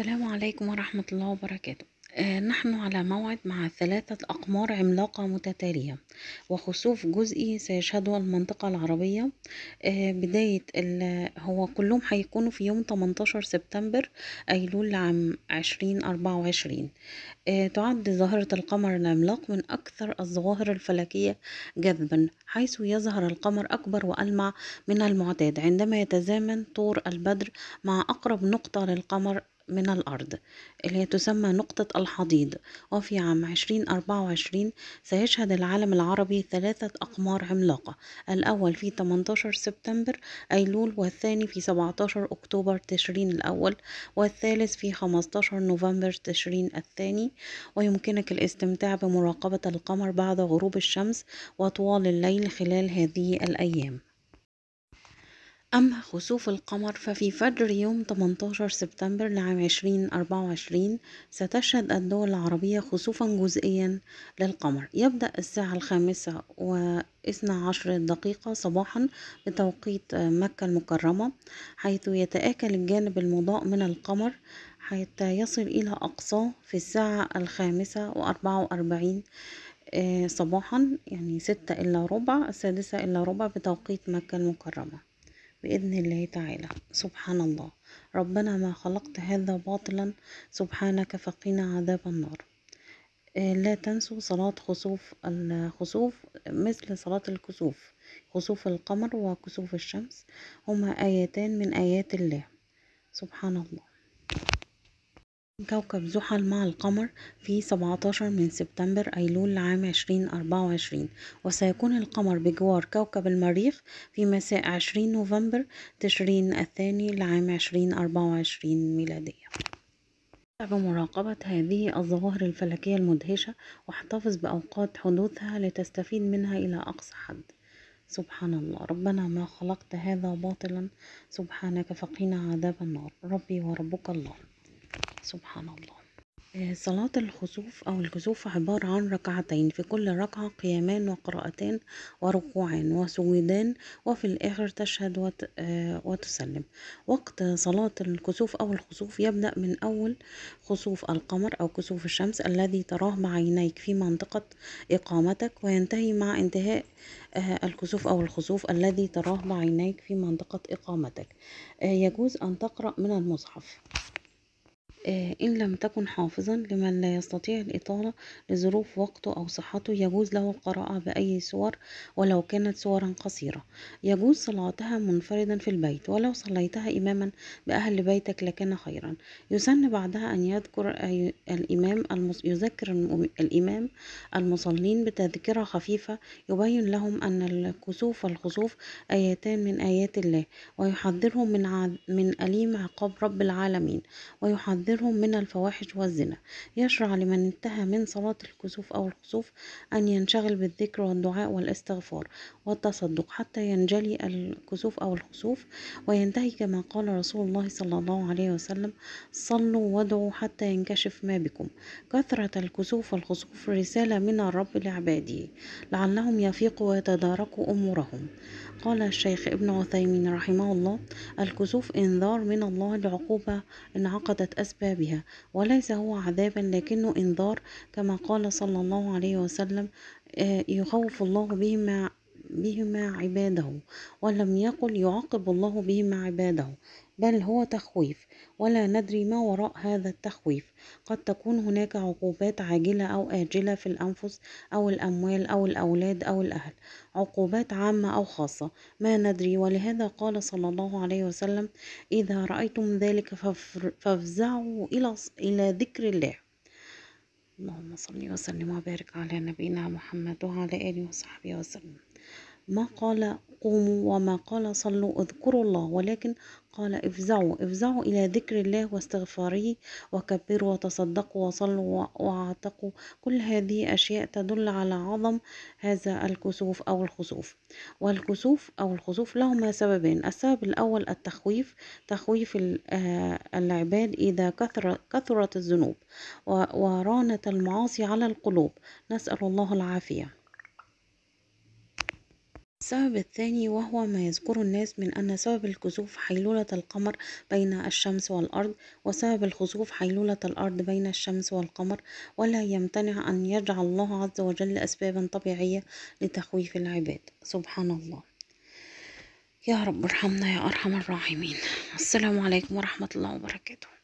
السلام عليكم ورحمة الله وبركاته آه نحن على موعد مع ثلاثة أقمار عملاقة متتالية وخسوف جزئي سيشهده المنطقة العربية آه بداية هو كلهم هيكونوا في يوم 18 سبتمبر أيلول عام 2024 آه تعد ظاهرة القمر العملاق من أكثر الظواهر الفلكية جذبا حيث يظهر القمر أكبر وألمع من المعتاد عندما يتزامن طور البدر مع أقرب نقطة للقمر من الأرض اللي تسمى نقطة الحضيض وفي عام 2024 سيشهد العالم العربي ثلاثة أقمار عملاقة الأول في 18 سبتمبر أيلول والثاني في 17 أكتوبر تشرين الأول والثالث في 15 نوفمبر تشرين الثاني ويمكنك الاستمتاع بمراقبة القمر بعد غروب الشمس وطوال الليل خلال هذه الأيام أما خسوف القمر ففي فجر يوم 18 سبتمبر لعام 2024 ستشهد الدول العربية خسوفا جزئيا للقمر يبدأ الساعة الخامسة واثنى عشر دقيقة صباحا بتوقيت مكة المكرمة حيث يتآكل الجانب المضاء من القمر حتى يصل إلى أقصاه في الساعة الخامسة وأربعة وأربعين آه، صباحا يعني ستة إلا ربع السادسة إلا ربع بتوقيت مكة المكرمة بإذن الله تعالى سبحان الله ربنا ما خلقت هذا باطلا سبحانك فقنا عذاب النار آه، لا تنسوا صلاة خسوف الخسوف مثل صلاة الكسوف خسوف القمر وكسوف الشمس هما آيتان من آيات الله سبحان الله كوكب زحل مع القمر في 17 من سبتمبر أيلول عام 2024 وسيكون القمر بجوار كوكب المريخ في مساء 20 نوفمبر تشرين الثاني لعام 2024 ميلادية بمراقبة هذه الظواهر الفلكية المدهشة واحتفظ بأوقات حدوثها لتستفيد منها إلى أقصى حد سبحان الله ربنا ما خلقت هذا باطلا سبحانك فقنا عذاب النار ربي وربك الله سبحان الله آه، صلاة الخسوف أو الكسوف عبارة عن ركعتين في كل ركعة قيامان وقراءتان وركوعان وسجودان وفي الآخر تشهد وت... آه، وتسلم وقت صلاة الكسوف أو الخسوف يبدأ من أول خسوف القمر أو كسوف الشمس الذي تراه مع عينيك في منطقة إقامتك وينتهي مع انتهاء آه، الكسوف أو الخسوف الذي تراه مع عينيك في منطقة إقامتك يجوز أن تقرأ من المصحف إن لم تكن حافظا لمن لا يستطيع الإطالة لظروف وقته أو صحته يجوز له القراءة بأي سور ولو كانت سورا قصيرة يجوز صلاتها منفردا في البيت ولو صليتها إماما بأهل بيتك لكان خيرا يسن بعدها أن يذكر الإمام المص... يذكر الإمام المصلين بتذكرة خفيفة يبين لهم أن الكسوف والخسوف آيتان من آيات الله ويحذرهم من, ع... من أليم عقاب رب العالمين ويحذر يحذرهم من الفواحش والزنا يشرع لمن انتهى من صلاة الكسوف أو الخسوف أن ينشغل بالذكر والدعاء والاستغفار والتصدق حتى ينجلي الكسوف أو الخسوف وينتهي كما قال رسول الله صلى الله عليه وسلم صلوا وادعوا حتى ينكشف ما بكم كثرة الكسوف والخسوف رسالة من الرب لعباده لعلهم يفيقوا ويتداركوا أمورهم قال الشيخ ابن عثيمين رحمه الله الكسوف انذار من الله لعقوبة انعقدت أسباب أسبابها وليس هو عذابا لكنه إنذار كما قال صلى الله عليه وسلم آه، يخوف الله به ما بهما عباده ولم يقل يعاقب الله بهما عباده بل هو تخويف ولا ندري ما وراء هذا التخويف قد تكون هناك عقوبات عاجلة أو آجلة في الأنفس أو الأموال أو الأولاد أو الأهل عقوبات عامة أو خاصة ما ندري ولهذا قال صلى الله عليه وسلم إذا رأيتم ذلك فافزعوا إلى, ذكر الله اللهم صل وسلم وبارك على نبينا محمد وعلى آله وصحبه وسلم ما قال قوموا وما قال صلوا اذكروا الله ولكن قال افزعوا افزعوا إلى ذكر الله واستغفاره وكبروا وتصدقوا وصلوا واعتقوا كل هذه أشياء تدل على عظم هذا الكسوف أو الخسوف والكسوف أو الخسوف لهما سببين السبب الأول التخويف تخويف آه، العباد إذا كثر كثرت الذنوب ورانت المعاصي على القلوب نسأل الله العافية السبب الثاني وهو ما يذكره الناس من أن سبب الكسوف حيلولة القمر بين الشمس والأرض وسبب الخسوف حيلولة الأرض بين الشمس والقمر ولا يمتنع أن يجعل الله عز وجل أسبابا طبيعية لتخويف العباد سبحان الله يا رب ارحمنا يا أرحم الراحمين السلام عليكم ورحمة الله وبركاته